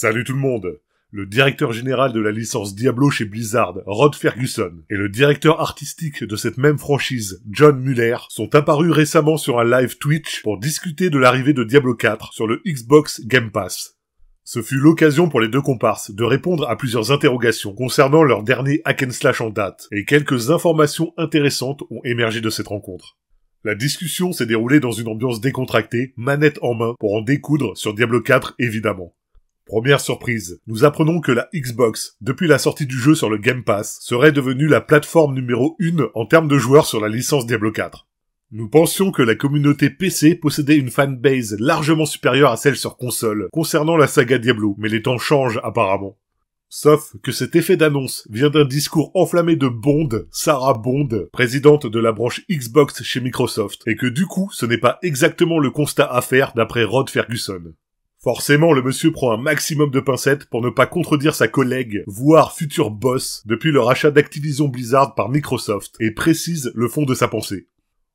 Salut tout le monde Le directeur général de la licence Diablo chez Blizzard, Rod Ferguson, et le directeur artistique de cette même franchise, John Muller, sont apparus récemment sur un live Twitch pour discuter de l'arrivée de Diablo 4 sur le Xbox Game Pass. Ce fut l'occasion pour les deux comparses de répondre à plusieurs interrogations concernant leur dernier hack and slash en date, et quelques informations intéressantes ont émergé de cette rencontre. La discussion s'est déroulée dans une ambiance décontractée, manette en main, pour en découdre sur Diablo 4 évidemment. Première surprise, nous apprenons que la Xbox, depuis la sortie du jeu sur le Game Pass, serait devenue la plateforme numéro 1 en termes de joueurs sur la licence Diablo 4. Nous pensions que la communauté PC possédait une fanbase largement supérieure à celle sur console concernant la saga Diablo, mais les temps changent apparemment. Sauf que cet effet d'annonce vient d'un discours enflammé de Bond, Sarah Bond, présidente de la branche Xbox chez Microsoft, et que du coup ce n'est pas exactement le constat à faire d'après Rod Ferguson. Forcément, le monsieur prend un maximum de pincettes pour ne pas contredire sa collègue, voire futur boss, depuis le rachat d'Activision Blizzard par Microsoft, et précise le fond de sa pensée.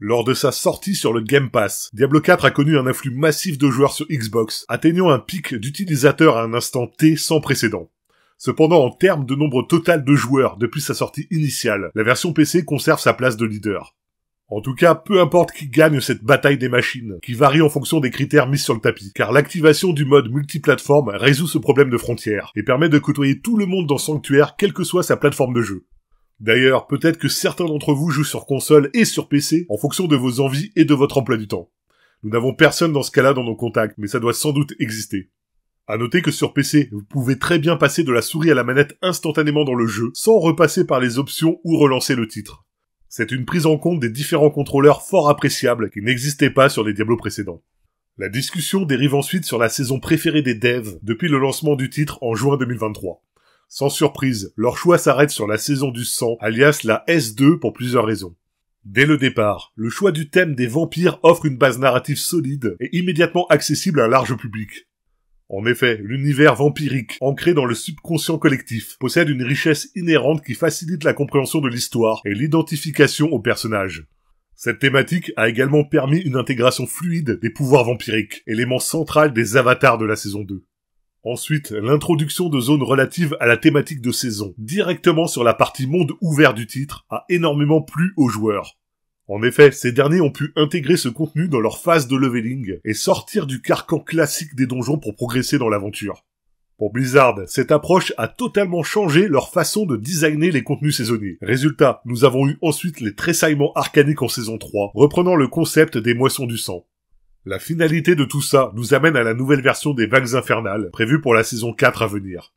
Lors de sa sortie sur le Game Pass, Diablo 4 a connu un afflux massif de joueurs sur Xbox, atteignant un pic d'utilisateurs à un instant T sans précédent. Cependant, en termes de nombre total de joueurs depuis sa sortie initiale, la version PC conserve sa place de leader. En tout cas, peu importe qui gagne cette bataille des machines, qui varie en fonction des critères mis sur le tapis, car l'activation du mode multiplateforme résout ce problème de frontières, et permet de côtoyer tout le monde dans Sanctuaire, quelle que soit sa plateforme de jeu. D'ailleurs, peut-être que certains d'entre vous jouent sur console et sur PC, en fonction de vos envies et de votre emploi du temps. Nous n'avons personne dans ce cas-là dans nos contacts, mais ça doit sans doute exister. À noter que sur PC, vous pouvez très bien passer de la souris à la manette instantanément dans le jeu, sans repasser par les options ou relancer le titre. C'est une prise en compte des différents contrôleurs fort appréciables qui n'existaient pas sur les Diablo précédents. La discussion dérive ensuite sur la saison préférée des devs depuis le lancement du titre en juin 2023. Sans surprise, leur choix s'arrête sur la saison du sang, alias la S2 pour plusieurs raisons. Dès le départ, le choix du thème des vampires offre une base narrative solide et immédiatement accessible à un large public. En effet, l'univers vampirique, ancré dans le subconscient collectif, possède une richesse inhérente qui facilite la compréhension de l'histoire et l'identification aux personnages. Cette thématique a également permis une intégration fluide des pouvoirs vampiriques, élément central des avatars de la saison 2. Ensuite, l'introduction de zones relatives à la thématique de saison, directement sur la partie monde ouvert du titre, a énormément plu aux joueurs. En effet, ces derniers ont pu intégrer ce contenu dans leur phase de leveling et sortir du carcan classique des donjons pour progresser dans l'aventure. Pour Blizzard, cette approche a totalement changé leur façon de designer les contenus saisonniers. Résultat, nous avons eu ensuite les tressaillements arcaniques en saison 3, reprenant le concept des moissons du sang. La finalité de tout ça nous amène à la nouvelle version des vagues infernales, prévue pour la saison 4 à venir.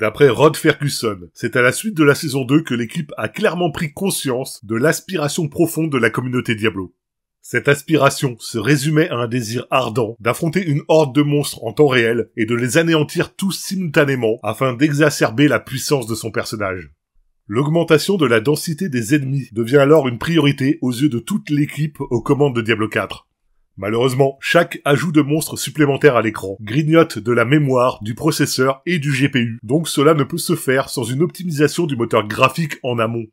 D'après Rod Ferguson, c'est à la suite de la saison 2 que l'équipe a clairement pris conscience de l'aspiration profonde de la communauté Diablo. Cette aspiration se résumait à un désir ardent d'affronter une horde de monstres en temps réel et de les anéantir tous simultanément afin d'exacerber la puissance de son personnage. L'augmentation de la densité des ennemis devient alors une priorité aux yeux de toute l'équipe aux commandes de Diablo 4. Malheureusement, chaque ajout de monstre supplémentaire à l'écran grignote de la mémoire, du processeur et du GPU, donc cela ne peut se faire sans une optimisation du moteur graphique en amont.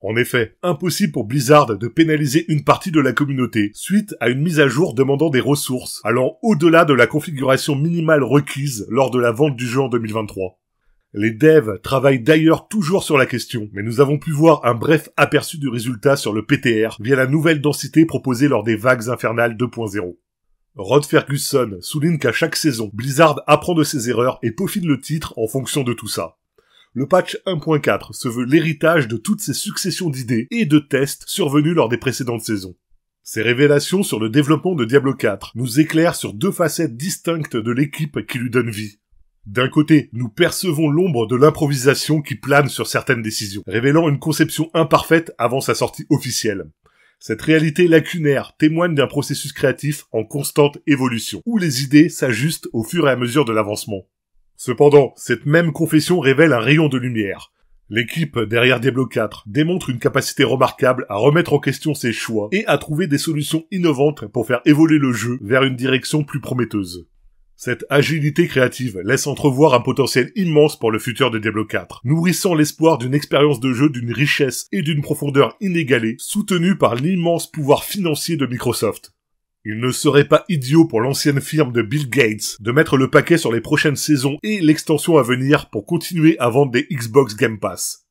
En effet, impossible pour Blizzard de pénaliser une partie de la communauté suite à une mise à jour demandant des ressources allant au-delà de la configuration minimale requise lors de la vente du jeu en 2023. Les devs travaillent d'ailleurs toujours sur la question, mais nous avons pu voir un bref aperçu du résultat sur le PTR via la nouvelle densité proposée lors des vagues infernales 2.0. Rod Ferguson souligne qu'à chaque saison, Blizzard apprend de ses erreurs et peaufine le titre en fonction de tout ça. Le patch 1.4 se veut l'héritage de toutes ces successions d'idées et de tests survenus lors des précédentes saisons. Ces révélations sur le développement de Diablo 4 nous éclairent sur deux facettes distinctes de l'équipe qui lui donne vie. D'un côté, nous percevons l'ombre de l'improvisation qui plane sur certaines décisions, révélant une conception imparfaite avant sa sortie officielle. Cette réalité lacunaire témoigne d'un processus créatif en constante évolution, où les idées s'ajustent au fur et à mesure de l'avancement. Cependant, cette même confession révèle un rayon de lumière. L'équipe derrière Diablo 4 démontre une capacité remarquable à remettre en question ses choix et à trouver des solutions innovantes pour faire évoluer le jeu vers une direction plus prometteuse. Cette agilité créative laisse entrevoir un potentiel immense pour le futur de Diablo 4, nourrissant l'espoir d'une expérience de jeu d'une richesse et d'une profondeur inégalée, soutenue par l'immense pouvoir financier de Microsoft. Il ne serait pas idiot pour l'ancienne firme de Bill Gates de mettre le paquet sur les prochaines saisons et l'extension à venir pour continuer à vendre des Xbox Game Pass.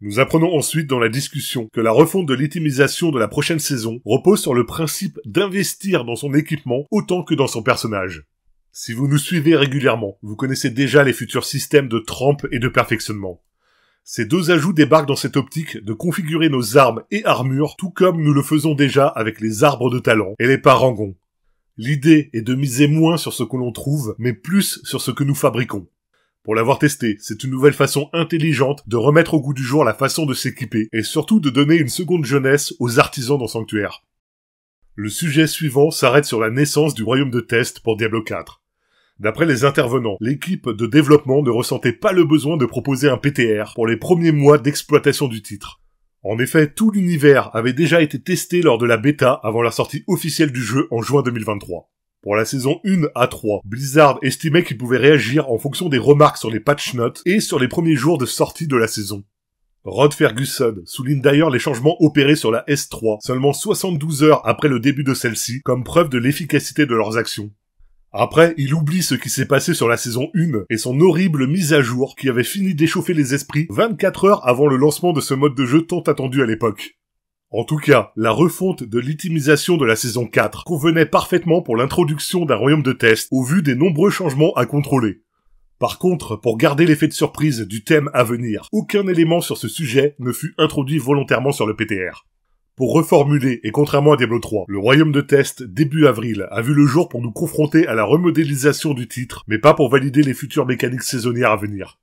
Nous apprenons ensuite dans la discussion que la refonte de l'itimisation de la prochaine saison repose sur le principe d'investir dans son équipement autant que dans son personnage. Si vous nous suivez régulièrement, vous connaissez déjà les futurs systèmes de trempe et de perfectionnement. Ces deux ajouts débarquent dans cette optique de configurer nos armes et armures tout comme nous le faisons déjà avec les arbres de talent et les parangons. L'idée est de miser moins sur ce que l'on trouve, mais plus sur ce que nous fabriquons. Pour l'avoir testé, c'est une nouvelle façon intelligente de remettre au goût du jour la façon de s'équiper et surtout de donner une seconde jeunesse aux artisans dans Sanctuaire. Le sujet suivant s'arrête sur la naissance du royaume de Test pour Diablo 4. D'après les intervenants, l'équipe de développement ne ressentait pas le besoin de proposer un PTR pour les premiers mois d'exploitation du titre. En effet, tout l'univers avait déjà été testé lors de la bêta avant la sortie officielle du jeu en juin 2023. Pour la saison 1 à 3, Blizzard estimait qu'il pouvait réagir en fonction des remarques sur les patch notes et sur les premiers jours de sortie de la saison. Rod Ferguson souligne d'ailleurs les changements opérés sur la S3 seulement 72 heures après le début de celle-ci comme preuve de l'efficacité de leurs actions. Après, il oublie ce qui s'est passé sur la saison 1 et son horrible mise à jour qui avait fini d'échauffer les esprits 24 heures avant le lancement de ce mode de jeu tant attendu à l'époque. En tout cas, la refonte de l'itimisation de la saison 4 convenait parfaitement pour l'introduction d'un royaume de test au vu des nombreux changements à contrôler. Par contre, pour garder l'effet de surprise du thème à venir, aucun élément sur ce sujet ne fut introduit volontairement sur le PTR pour reformuler, et contrairement à Diablo 3, le royaume de test, début avril, a vu le jour pour nous confronter à la remodélisation du titre, mais pas pour valider les futures mécaniques saisonnières à venir.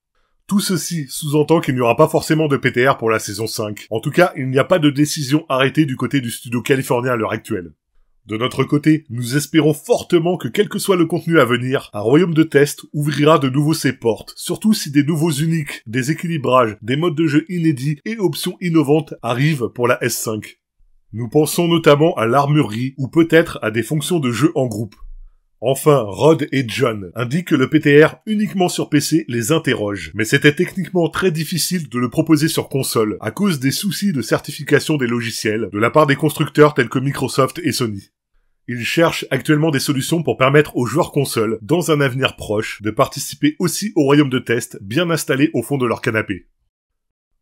Tout ceci sous-entend qu'il n'y aura pas forcément de PTR pour la saison 5. En tout cas, il n'y a pas de décision arrêtée du côté du studio californien à l'heure actuelle. De notre côté, nous espérons fortement que quel que soit le contenu à venir, un royaume de test ouvrira de nouveau ses portes, surtout si des nouveaux uniques, des équilibrages, des modes de jeu inédits et options innovantes arrivent pour la S5. Nous pensons notamment à l'armurerie ou peut-être à des fonctions de jeu en groupe. Enfin, Rod et John indiquent que le PTR uniquement sur PC les interroge, mais c'était techniquement très difficile de le proposer sur console à cause des soucis de certification des logiciels de la part des constructeurs tels que Microsoft et Sony. Ils cherchent actuellement des solutions pour permettre aux joueurs console, dans un avenir proche, de participer aussi au royaume de test bien installé au fond de leur canapé.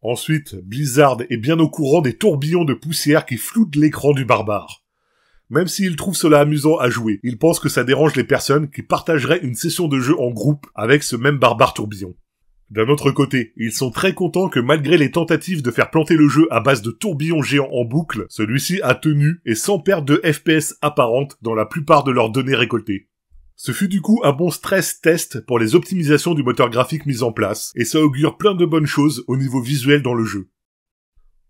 Ensuite, Blizzard est bien au courant des tourbillons de poussière qui floutent l'écran du barbare. Même s'il trouve cela amusant à jouer, il pense que ça dérange les personnes qui partageraient une session de jeu en groupe avec ce même barbare tourbillon. D'un autre côté, ils sont très contents que malgré les tentatives de faire planter le jeu à base de tourbillons géants en boucle, celui-ci a tenu et sans perte de FPS apparente dans la plupart de leurs données récoltées. Ce fut du coup un bon stress test pour les optimisations du moteur graphique mis en place, et ça augure plein de bonnes choses au niveau visuel dans le jeu.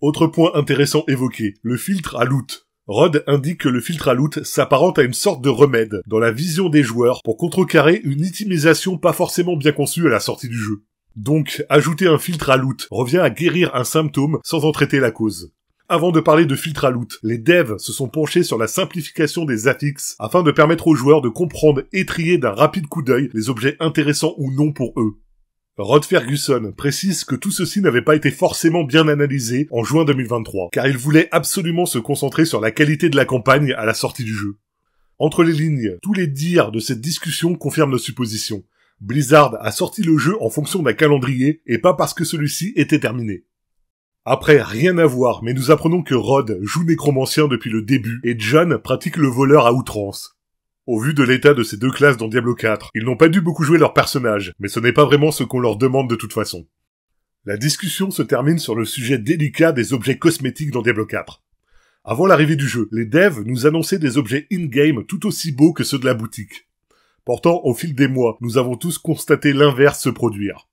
Autre point intéressant évoqué, le filtre à loot. Rod indique que le filtre à loot s'apparente à une sorte de remède dans la vision des joueurs pour contrecarrer une itimisation pas forcément bien conçue à la sortie du jeu. Donc, ajouter un filtre à loot revient à guérir un symptôme sans en traiter la cause. Avant de parler de filtre à loot, les devs se sont penchés sur la simplification des affixes afin de permettre aux joueurs de comprendre et trier d'un rapide coup d'œil les objets intéressants ou non pour eux. Rod Ferguson précise que tout ceci n'avait pas été forcément bien analysé en juin 2023, car il voulait absolument se concentrer sur la qualité de la campagne à la sortie du jeu. Entre les lignes, tous les dires de cette discussion confirment nos suppositions. Blizzard a sorti le jeu en fonction d'un calendrier et pas parce que celui-ci était terminé. Après, rien à voir, mais nous apprenons que Rod joue nécromancien depuis le début et John pratique le voleur à outrance. Au vu de l'état de ces deux classes dans Diablo 4, ils n'ont pas dû beaucoup jouer leurs personnages, mais ce n'est pas vraiment ce qu'on leur demande de toute façon. La discussion se termine sur le sujet délicat des objets cosmétiques dans Diablo 4. Avant l'arrivée du jeu, les devs nous annonçaient des objets in-game tout aussi beaux que ceux de la boutique. Pourtant, au fil des mois, nous avons tous constaté l'inverse se produire.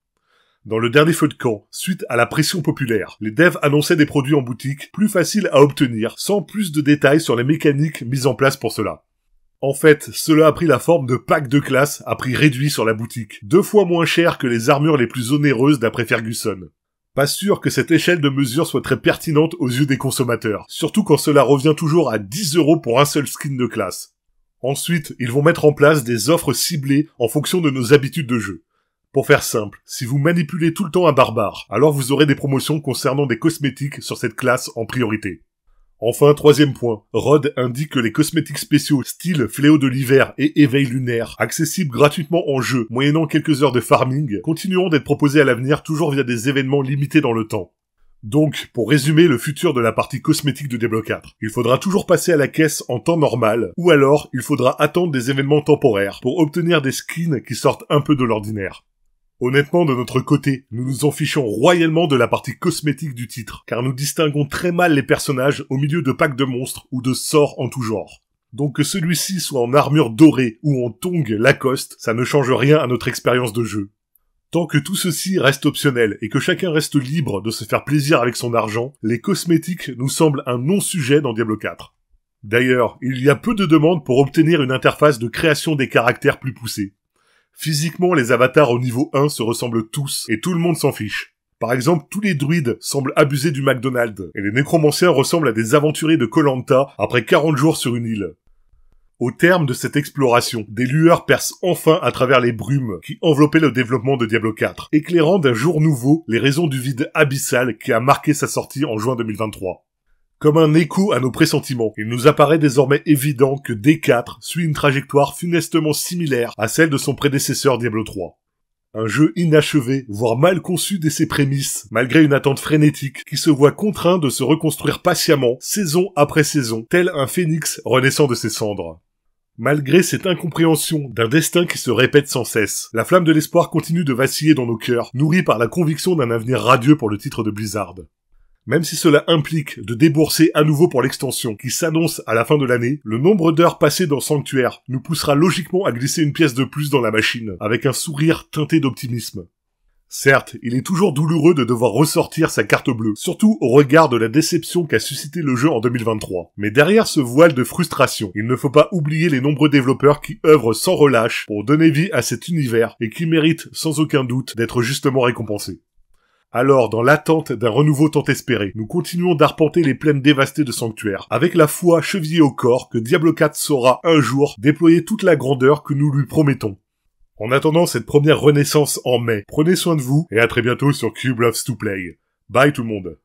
Dans le dernier feu de camp, suite à la pression populaire, les devs annonçaient des produits en boutique plus faciles à obtenir, sans plus de détails sur les mécaniques mises en place pour cela. En fait, cela a pris la forme de packs de classe à prix réduit sur la boutique, deux fois moins cher que les armures les plus onéreuses d'après Ferguson. Pas sûr que cette échelle de mesure soit très pertinente aux yeux des consommateurs, surtout quand cela revient toujours à 10 euros pour un seul skin de classe. Ensuite, ils vont mettre en place des offres ciblées en fonction de nos habitudes de jeu. Pour faire simple, si vous manipulez tout le temps un barbare, alors vous aurez des promotions concernant des cosmétiques sur cette classe en priorité. Enfin, troisième point, Rod indique que les cosmétiques spéciaux style Fléau de l'hiver et Éveil lunaire, accessibles gratuitement en jeu, moyennant quelques heures de farming, continueront d'être proposés à l'avenir toujours via des événements limités dans le temps. Donc, pour résumer le futur de la partie cosmétique de Diablo 4, il faudra toujours passer à la caisse en temps normal, ou alors il faudra attendre des événements temporaires pour obtenir des skins qui sortent un peu de l'ordinaire. Honnêtement, de notre côté, nous nous en fichons royalement de la partie cosmétique du titre, car nous distinguons très mal les personnages au milieu de packs de monstres ou de sorts en tout genre. Donc que celui-ci soit en armure dorée ou en tongue Lacoste, ça ne change rien à notre expérience de jeu. Tant que tout ceci reste optionnel et que chacun reste libre de se faire plaisir avec son argent, les cosmétiques nous semblent un non-sujet dans Diablo 4. D'ailleurs, il y a peu de demandes pour obtenir une interface de création des caractères plus poussée. Physiquement, les avatars au niveau 1 se ressemblent tous, et tout le monde s'en fiche. Par exemple, tous les druides semblent abuser du McDonald's, et les nécromanciens ressemblent à des aventuriers de Colanta après 40 jours sur une île. Au terme de cette exploration, des lueurs percent enfin à travers les brumes qui enveloppaient le développement de Diablo 4, éclairant d'un jour nouveau les raisons du vide abyssal qui a marqué sa sortie en juin 2023. Comme un écho à nos pressentiments, il nous apparaît désormais évident que D4 suit une trajectoire funestement similaire à celle de son prédécesseur Diablo 3. Un jeu inachevé, voire mal conçu dès ses prémices, malgré une attente frénétique qui se voit contraint de se reconstruire patiemment, saison après saison, tel un phénix renaissant de ses cendres. Malgré cette incompréhension d'un destin qui se répète sans cesse, la flamme de l'espoir continue de vaciller dans nos cœurs, nourrie par la conviction d'un avenir radieux pour le titre de Blizzard. Même si cela implique de débourser à nouveau pour l'extension qui s'annonce à la fin de l'année, le nombre d'heures passées dans Sanctuaire nous poussera logiquement à glisser une pièce de plus dans la machine, avec un sourire teinté d'optimisme. Certes, il est toujours douloureux de devoir ressortir sa carte bleue, surtout au regard de la déception qu'a suscité le jeu en 2023. Mais derrière ce voile de frustration, il ne faut pas oublier les nombreux développeurs qui œuvrent sans relâche pour donner vie à cet univers et qui méritent sans aucun doute d'être justement récompensés. Alors, dans l'attente d'un renouveau tant espéré, nous continuons d'arpenter les plaines dévastées de sanctuaires, avec la foi chevillée au corps que Diablo 4 saura un jour déployer toute la grandeur que nous lui promettons. En attendant cette première renaissance en mai, prenez soin de vous et à très bientôt sur Cube Loves to Play. Bye tout le monde.